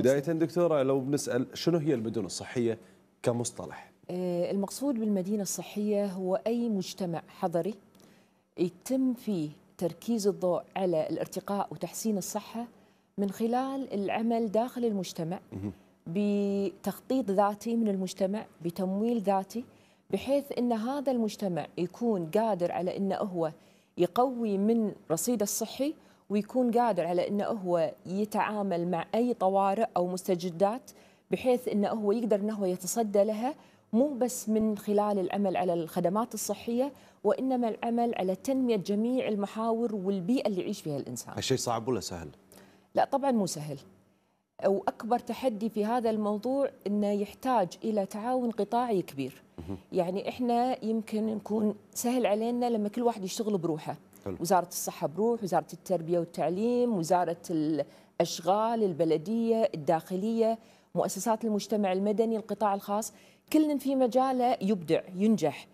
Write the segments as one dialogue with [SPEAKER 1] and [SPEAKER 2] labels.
[SPEAKER 1] بدايه دكتوره لو بنسال شنو هي المدن الصحيه كمصطلح؟
[SPEAKER 2] آه، المقصود بالمدينه الصحيه هو اي مجتمع حضري يتم فيه تركيز الضوء على الارتقاء وتحسين الصحه من خلال العمل داخل المجتمع بتخطيط ذاتي من المجتمع بتمويل ذاتي بحيث ان هذا المجتمع يكون قادر على انه هو يقوي من رصيده الصحي ويكون قادر على انه هو يتعامل مع اي طوارئ او مستجدات بحيث انه هو يقدر انه هو يتصدى لها مو بس من خلال العمل على الخدمات الصحيه وانما العمل على تنميه جميع المحاور والبيئه اللي يعيش فيها الانسان.
[SPEAKER 1] هالشيء صعب ولا سهل؟
[SPEAKER 2] لا طبعا مو سهل. واكبر تحدي في هذا الموضوع انه يحتاج الى تعاون قطاعي كبير. يعني احنا يمكن نكون سهل علينا لما كل واحد يشتغل بروحه. حلو. وزاره الصحه بروح وزاره التربيه والتعليم وزاره الاشغال البلديه الداخليه مؤسسات المجتمع المدني القطاع الخاص كل في مجاله يبدع ينجح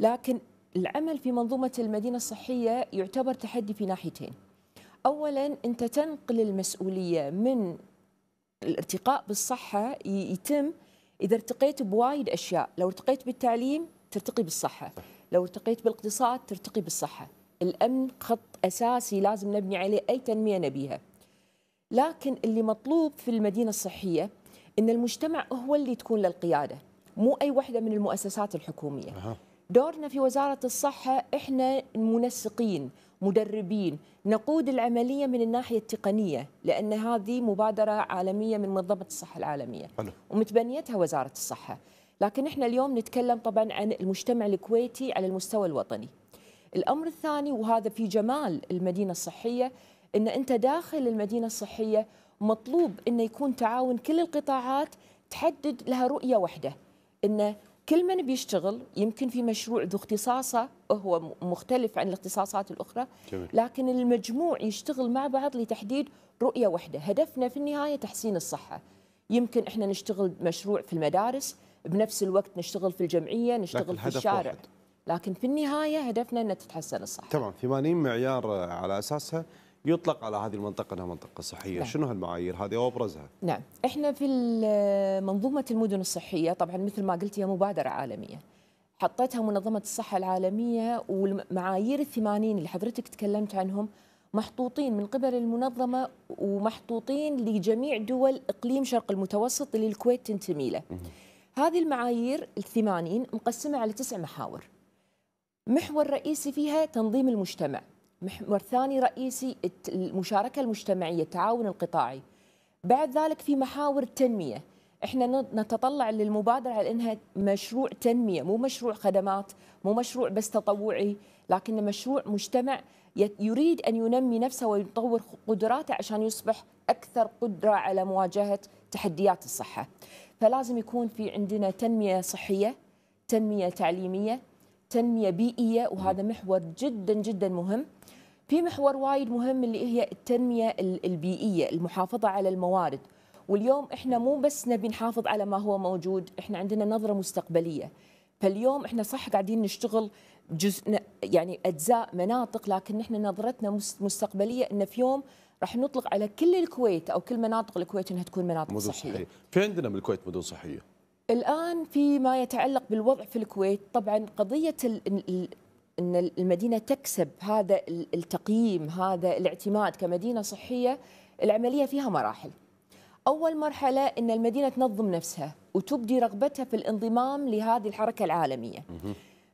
[SPEAKER 2] لكن العمل في منظومه المدينه الصحيه يعتبر تحدي في ناحيتين اولا انت تنقل المسؤوليه من الارتقاء بالصحه يتم اذا ارتقيت بوايد اشياء لو ارتقيت بالتعليم ترتقي بالصحه لو ارتقيت بالاقتصاد ترتقي بالصحه الامن خط اساسي لازم نبني عليه اي تنميه نبيها لكن اللي مطلوب في المدينه الصحيه ان المجتمع هو اللي تكون للقياده مو اي وحده من المؤسسات الحكوميه دورنا في وزاره الصحه احنا منسقين مدربين نقود العمليه من الناحيه التقنيه لان هذه مبادره عالميه من منظمه الصحه العالميه حلو. ومتبنيتها وزاره الصحه لكن احنا اليوم نتكلم طبعا عن المجتمع الكويتي على المستوى الوطني الأمر الثاني وهذا في جمال المدينة الصحية أن أنت داخل المدينة الصحية مطلوب أن يكون تعاون كل القطاعات تحدد لها رؤية واحدة أن كل من بيشتغل يمكن في مشروع ذو اختصاصه هو مختلف عن الاختصاصات الأخرى جميل. لكن المجموع يشتغل مع بعض لتحديد رؤية واحدة هدفنا في النهاية تحسين الصحة يمكن احنا نشتغل مشروع في المدارس بنفس الوقت نشتغل في الجمعيه نشتغل في الشارع واحد. لكن في النهايه هدفنا ان تتحسن الصحه.
[SPEAKER 1] تمام 80 معيار على اساسها يطلق على هذه المنطقه انها منطقه صحيه، نعم. شنو هالمعايير هذه وابرزها؟
[SPEAKER 2] نعم، احنا في منظومه المدن الصحيه طبعا مثل ما قلت هي مبادره عالميه. حطتها منظمه الصحه العالميه والمعايير الثمانين اللي حضرتك تكلمت عنهم محطوطين من قبل المنظمه ومحطوطين لجميع دول اقليم شرق المتوسط اللي الكويت تنتمي له. هذه المعايير الثمانين مقسمه على تسع محاور. محور رئيسي فيها تنظيم المجتمع محور ثاني رئيسي المشاركة المجتمعية التعاون القطاعي بعد ذلك في محاور التنمية احنا نتطلع للمبادرة على انها مشروع تنمية مو مشروع خدمات مو مشروع بس تطوعي لكن مشروع مجتمع يريد ان ينمي نفسه ويطور قدراته عشان يصبح اكثر قدره على مواجهه تحديات الصحه. فلازم يكون في عندنا تنميه صحيه، تنميه تعليميه، تنميه بيئيه وهذا محور جدا جدا مهم في محور وايد مهم اللي هي التنميه البيئيه المحافظه على الموارد واليوم احنا مو بس نبي نحافظ على ما هو موجود احنا عندنا نظره مستقبليه فاليوم احنا صح قاعدين نشتغل جزء يعني اجزاء مناطق لكن احنا نظرتنا مستقبليه ان في يوم راح نطلق على كل الكويت او كل مناطق الكويت انها تكون مناطق مدن صحيه.
[SPEAKER 1] صحيه. في عندنا بالكويت مدن صحيه.
[SPEAKER 2] الآن فيما يتعلق بالوضع في الكويت طبعا قضية أن المدينة تكسب هذا التقييم هذا الاعتماد كمدينة صحية العملية فيها مراحل أول مرحلة أن المدينة تنظم نفسها وتبدي رغبتها في الانضمام لهذه الحركة العالمية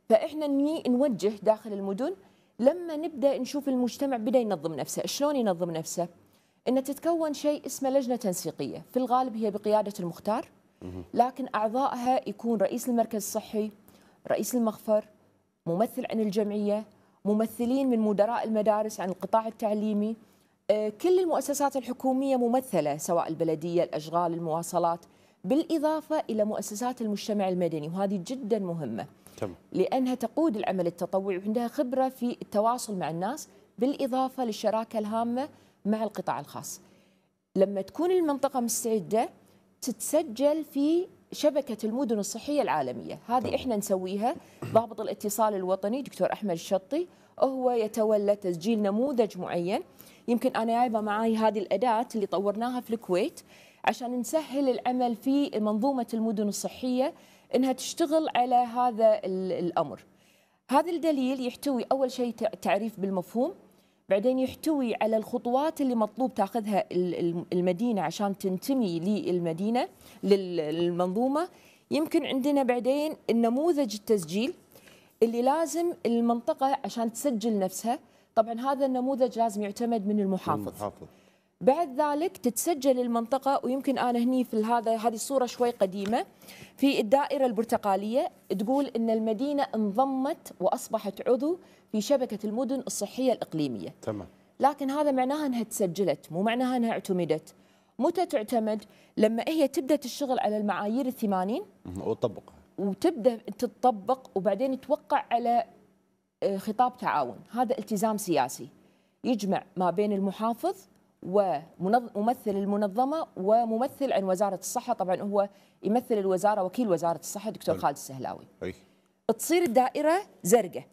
[SPEAKER 2] فإحنا نوجه داخل المدن لما نبدأ نشوف المجتمع بدأ ينظم نفسه شلون ينظم نفسه؟ أن تتكون شيء اسمه لجنة تنسيقية في الغالب هي بقيادة المختار لكن أعضائها يكون رئيس المركز الصحي رئيس المخفر ممثل عن الجمعية ممثلين من مدراء المدارس عن القطاع التعليمي آه، كل المؤسسات الحكومية ممثلة سواء البلدية الأشغال المواصلات بالإضافة إلى مؤسسات المجتمع المدني وهذه جدا مهمة تمام. لأنها تقود العمل التطوعي وعندها خبرة في التواصل مع الناس بالإضافة للشراكة الهامة مع القطاع الخاص لما تكون المنطقة مستعدة تتسجل في شبكة المدن الصحية العالمية هذه طبعا. إحنا نسويها ضابط الاتصال الوطني دكتور أحمد الشطي هو يتولى تسجيل نموذج معين يمكن أنا جايبة معي هذه الأداة اللي طورناها في الكويت عشان نسهل العمل في منظومة المدن الصحية إنها تشتغل على هذا الأمر هذا الدليل يحتوي أول شيء تعريف بالمفهوم بعدين يحتوي على الخطوات اللي مطلوب تاخذها المدينه عشان تنتمي للمدينه للمنظومه يمكن عندنا بعدين النموذج التسجيل اللي لازم المنطقه عشان تسجل نفسها طبعا هذا النموذج لازم يعتمد من المحافظ, المحافظ. بعد ذلك تتسجل المنطقة ويمكن أنا هني في هذا هذه الصورة شوي قديمة في الدائرة البرتقالية تقول أن المدينة انضمت وأصبحت عضو في شبكه المدن الصحيه الاقليميه. تمام. لكن هذا معناها انها تسجلت، مو معناها انها اعتمدت. متى تعتمد؟ لما هي تبدا تشتغل على المعايير الثمانين وتطبقها وتبدا تطبق وبعدين توقع على آه، خطاب تعاون، هذا التزام سياسي يجمع ما بين المحافظ وممثل المنظمه وممثل عن وزاره الصحه، طبعا هو يمثل الوزاره وكيل وزاره الصحه دكتور خالد السهلاوي. أي. تصير الدائره زرقاء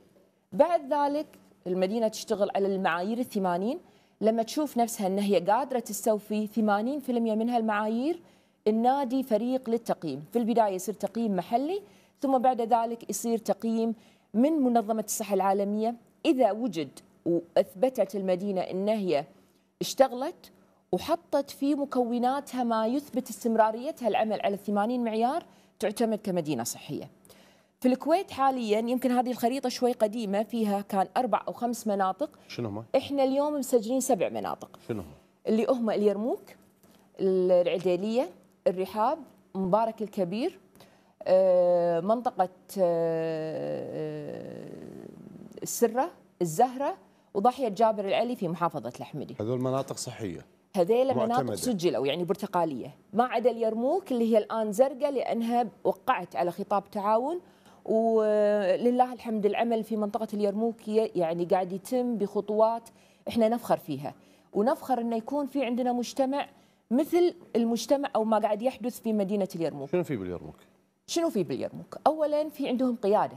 [SPEAKER 2] بعد ذلك المدينة تشتغل على المعايير الثمانين لما تشوف نفسها أن هي قادرة تستوفي 80% من هالمعايير النادي فريق للتقييم في البداية يصير تقييم محلي ثم بعد ذلك يصير تقييم من منظمة الصحة العالمية إذا وجد وأثبتت المدينة أن هي اشتغلت وحطت في مكوناتها ما يثبت استمراريتها العمل على الثمانين معيار تعتمد كمدينة صحية في الكويت حاليا يمكن هذه الخريطه شوي قديمه فيها كان اربع او خمس مناطق شنو هم؟ احنا اليوم مسجلين سبع مناطق شنو هم؟ اللي هم اليرموك العديليه الرحاب مبارك الكبير آه، منطقه آه، السره الزهره وضاحيه جابر العلي في محافظه الحمدي هذول مناطق صحيه هذيل مناطق سجلوا يعني برتقاليه ما عدا اليرموك اللي هي الان زرقاء لانها وقعت على خطاب تعاون ولله الحمد العمل في منطقة اليرموك يعني قاعد يتم بخطوات احنا نفخر فيها ونفخر انه يكون في عندنا مجتمع مثل المجتمع او ما قاعد يحدث في مدينة اليرموك شنو في باليرموك؟ شنو في باليرموك؟ اولا في عندهم قيادة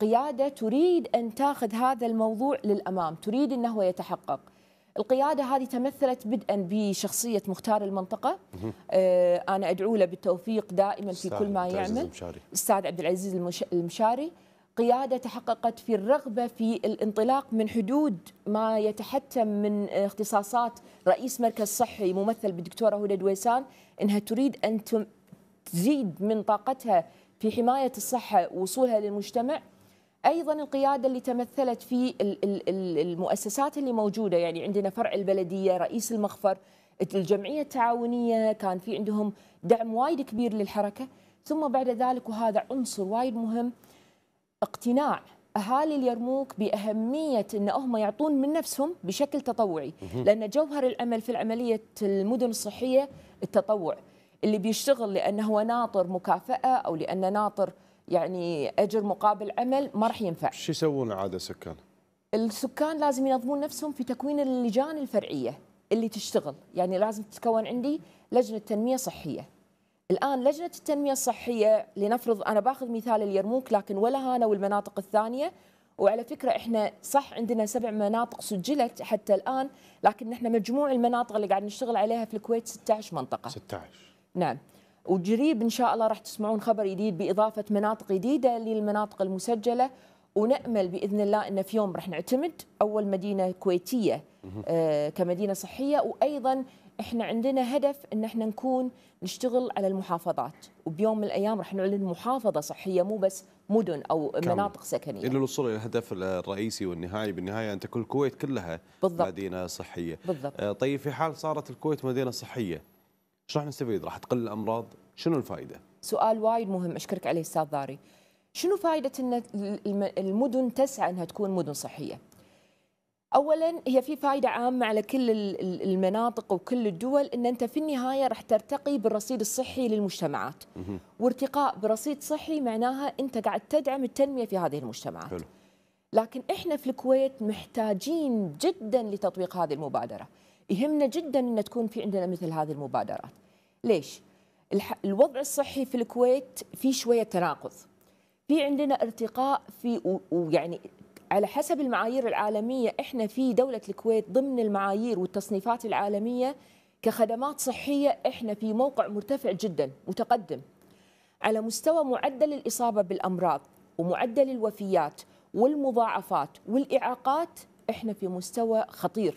[SPEAKER 2] قيادة تريد ان تاخذ هذا الموضوع للامام، تريد انه يتحقق القيادة هذه تمثلت بدءا بشخصية مختار المنطقة آه، أنا أدعو له بالتوفيق دائما في كل ما يعمل أستاذ عبد العزيز المشاري قيادة تحققت في الرغبة في الانطلاق من حدود ما يتحتم من اختصاصات رئيس مركز صحي ممثل بالدكتورة هدى دويسان أنها تريد أن تزيد من طاقتها في حماية الصحة ووصولها للمجتمع ايضا القياده اللي تمثلت في المؤسسات اللي موجوده يعني عندنا فرع البلديه رئيس المخفر الجمعيه التعاونيه كان في عندهم دعم وايد كبير للحركه ثم بعد ذلك وهذا عنصر وايد مهم اقتناع اهالي اليرموك باهميه ان هم يعطون من نفسهم بشكل تطوعي لان جوهر العمل في عمليه المدن الصحيه التطوع اللي بيشتغل لانه هو ناطر مكافاه او لانه ناطر يعني اجر مقابل عمل ما راح ينفع شو يسوون عاده السكان السكان لازم ينظمون نفسهم في تكوين اللجان الفرعيه اللي تشتغل يعني لازم تتكون عندي لجنه تنميه صحيه الان لجنه التنميه الصحيه لنفرض انا باخذ مثال اليرموك لكن ولا هانا والمناطق الثانيه وعلى فكره احنا صح عندنا سبع مناطق سجلت حتى الان لكن احنا مجموع المناطق اللي قاعد نشتغل عليها في الكويت 16 منطقه 16 نعم وجريب ان شاء الله راح تسمعون خبر جديد باضافه مناطق جديده للمناطق المسجله ونامل باذن الله ان في يوم راح نعتمد اول مدينه كويتيه آه، كمدينه صحيه وايضا احنا عندنا هدف ان احنا نكون نشتغل على المحافظات وبيوم من الايام راح نعلن محافظه صحيه مو بس مدن او مناطق سكنيه الى
[SPEAKER 1] الوصول الى الهدف الرئيسي والنهائي بالنهايه ان تكون الكويت كلها بالضبط. مدينه صحيه بالضبط. آه، طيب في حال صارت الكويت مدينه صحيه شو راح نستفيد؟ راح تقل الامراض؟ شنو الفائده؟
[SPEAKER 2] سؤال وايد مهم اشكرك عليه استاذ داري. شنو فائده ان المدن تسعى انها تكون مدن صحيه؟ اولا هي في فائده عامه على كل المناطق وكل الدول ان انت في النهايه راح ترتقي بالرصيد الصحي للمجتمعات وارتقاء برصيد صحي معناها انت قاعد تدعم التنميه في هذه المجتمعات حلو. لكن احنا في الكويت محتاجين جدا لتطبيق هذه المبادره يهمنا جدا أن تكون في عندنا مثل هذه المبادرات ليش؟ الوضع الصحي في الكويت في شوية تناقض في عندنا ارتقاء في ويعني على حسب المعايير العالمية احنا في دولة الكويت ضمن المعايير والتصنيفات العالمية كخدمات صحية احنا في موقع مرتفع جدا متقدم على مستوى معدل الإصابة بالأمراض ومعدل الوفيات والمضاعفات والإعاقات احنا في مستوى خطير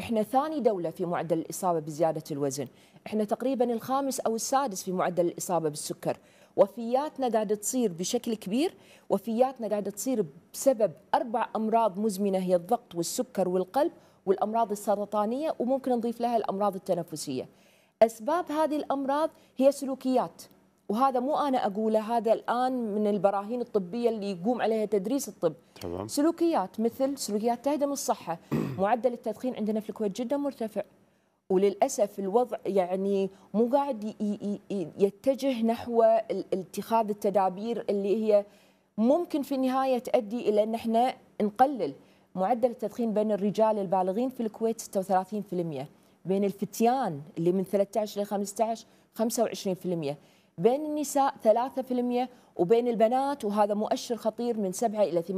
[SPEAKER 2] احنا ثاني دولة في معدل الإصابة بزيادة الوزن احنا تقريبا الخامس أو السادس في معدل الإصابة بالسكر وفياتنا قاعدة تصير بشكل كبير وفياتنا قاعدة تصير بسبب أربع أمراض مزمنة هي الضغط والسكر والقلب والأمراض السرطانية وممكن نضيف لها الأمراض التنفسية أسباب هذه الأمراض هي سلوكيات وهذا مو انا اقوله هذا الان من البراهين الطبيه اللي يقوم عليها تدريس الطب طبعا. سلوكيات مثل سلوكيات تهدم الصحه معدل التدخين عندنا في الكويت جدا مرتفع وللاسف الوضع يعني مو قاعد يتجه نحو اتخاذ التدابير اللي هي ممكن في النهايه تؤدي الى ان احنا نقلل معدل التدخين بين الرجال البالغين في الكويت 36% بين الفتيان اللي من 13 ل 15 25% بين النساء 3% وبين البنات وهذا مؤشر خطير من 7 إلى 8%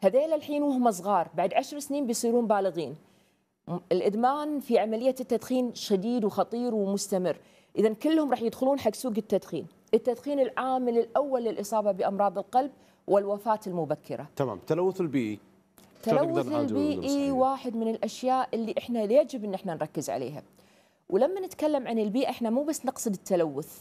[SPEAKER 2] هذيل الحين وهم صغار بعد 10 سنين بيصيرون بالغين الإدمان في عملية التدخين شديد وخطير ومستمر إذا كلهم راح يدخلون حق سوق التدخين التدخين العامل الأول للإصابة بأمراض القلب والوفاة المبكرة
[SPEAKER 1] تمام التلوث البيئي تلوث البيئي
[SPEAKER 2] واحد من الأشياء اللي إحنا يجب أن احنا نركز عليها ولما نتكلم عن البيئه احنا مو بس نقصد التلوث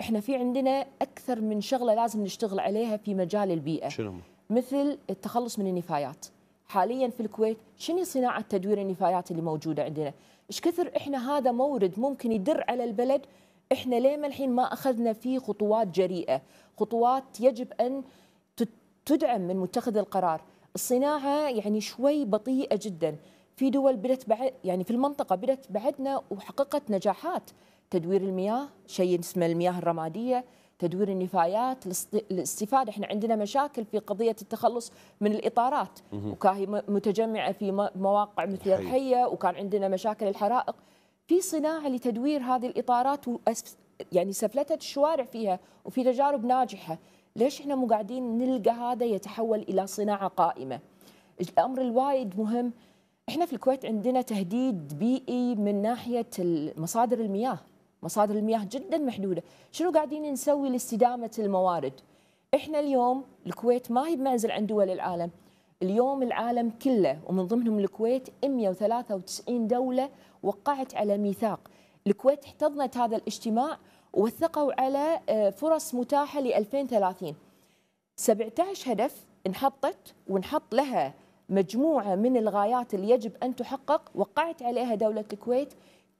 [SPEAKER 2] احنا في عندنا اكثر من شغله لازم نشتغل عليها في مجال البيئه شنو مثل التخلص من النفايات حاليا في الكويت شنو صناعه تدوير النفايات اللي موجوده عندنا ايش كثر احنا هذا مورد ممكن يدر على البلد احنا ليه ما الحين ما اخذنا فيه خطوات جريئه خطوات يجب ان تدعم من متخذ القرار الصناعه يعني شوي بطيئه جدا في دول بدت بعد يعني في المنطقه بدت بعدنا وحققت نجاحات تدوير المياه شيء اسمه المياه الرماديه تدوير النفايات الاستفاده احنا عندنا مشاكل في قضيه التخلص من الاطارات وكاهي متجمعه في مواقع مثل الحيه وكان عندنا مشاكل الحرائق في صناعه لتدوير هذه الاطارات يعني سفلتت الشوارع فيها وفي تجارب ناجحه ليش احنا مو قاعدين نلقى هذا يتحول الى صناعه قائمه الامر الوايد مهم احنا في الكويت عندنا تهديد بيئي من ناحيه مصادر المياه مصادر المياه جدا محدوده شنو قاعدين نسوي لاستدامه الموارد احنا اليوم الكويت ما هي بمنزل عن دول العالم اليوم العالم كله ومن ضمنهم الكويت 193 دوله وقعت على ميثاق الكويت احتضنت هذا الاجتماع ووثقوا على آه، فرص متاحه ل 2030 17 هدف انحطت ونحط لها مجموعة من الغايات اللي يجب أن تحقق وقعت عليها دولة الكويت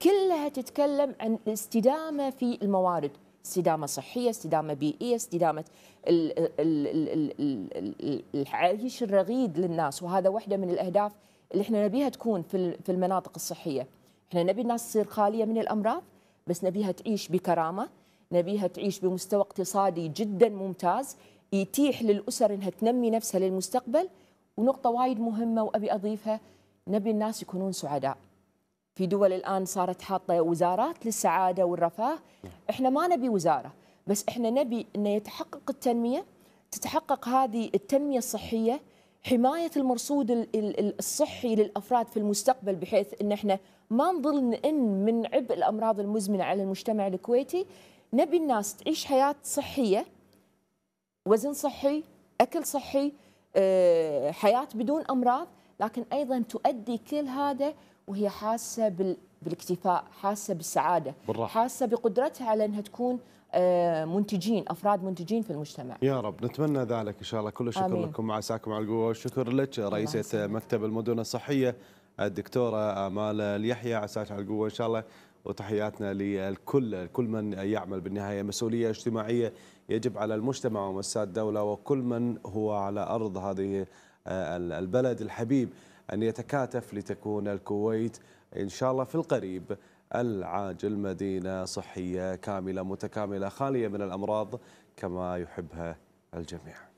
[SPEAKER 2] كلها تتكلم عن الاستدامة في الموارد استدامة صحية استدامة بيئية استدامة العيش الرغيد للناس وهذا واحدة من الأهداف اللي احنا نبيها تكون في المناطق الصحية احنا نبي الناس تصير خالية من الأمراض بس نبيها تعيش بكرامة نبيها تعيش بمستوى اقتصادي جدا ممتاز يتيح للأسر أنها تنمي نفسها للمستقبل ونقطة وايد مهمة وأبي أضيفها نبي الناس يكونون سعداء في دول الآن صارت حاطة وزارات للسعادة والرفاه إحنا ما نبي وزارة بس إحنا نبي أن يتحقق التنمية تتحقق هذه التنمية الصحية حماية المرصود الصحي للأفراد في المستقبل بحيث أن إحنا ما نظل نئن من عبء الأمراض المزمنة على المجتمع الكويتي نبي الناس تعيش حياة صحية وزن صحي أكل صحي آه، حياه بدون امراض لكن ايضا تؤدي كل هذا وهي حاسه بالاكتفاء حاسه بالسعاده بالراحة. حاسه بقدرتها على انها تكون آه، منتجين افراد منتجين في المجتمع يا
[SPEAKER 1] رب نتمنى ذلك ان شاء الله كل شكر آمين. لكم عساكم على القوه والشكر لك رئيسه مكتب المدن الصحيه الدكتوره امال اليحيى عساك على القوه ان شاء الله وتحياتنا للكل كل من يعمل بالنهاية مسؤولية اجتماعية يجب على المجتمع ومؤسسات الدولة وكل من هو على أرض هذه آه، البلد الحبيب أن يتكاتف لتكون الكويت إن شاء الله في القريب العاجل مدينة صحية كاملة متكاملة خالية من الأمراض كما يحبها الجميع